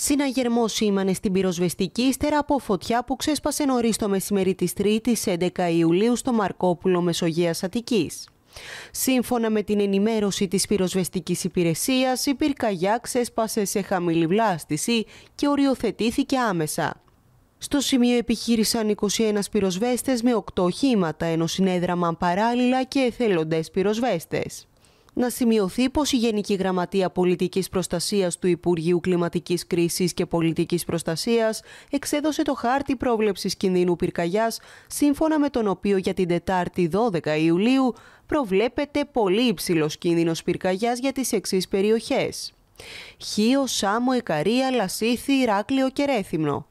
Συναγερμό σήμανε στην πυροσβεστική ύστερα από φωτιά που ξέσπασε νωρίς το μεσημερί της 3 11 Ιουλίου στο Μαρκόπουλο Μεσογείας Αττικής. Σύμφωνα με την ενημέρωση της πυροσβεστικής υπηρεσίας, η πυρκαγιά ξέσπασε σε χαμηλή βλάστηση και οριοθετήθηκε άμεσα. Στο σημείο επιχείρησαν 21 πυροσβέστες με 8 χήματα, ενώ συνέδραμαν παράλληλα και εθελοντές πυροσβέστες. Να σημειωθεί πως η Γενική Γραμματεία Πολιτικής Προστασίας του Υπουργείου Κλιματικής Κρίσης και Πολιτικής Προστασίας εξέδωσε το χάρτη πρόβλεψης κινδύνου πυρκαγιάς, σύμφωνα με τον οποίο για την Τετάρτη 12 Ιουλίου προβλέπεται πολύ υψηλός κίνδυνος πυρκαγιάς για τις εξής περιοχές. Χίο, Σάμο, Εκαρία, Λασίθι, Ηράκλειο και Ρέθυμνο.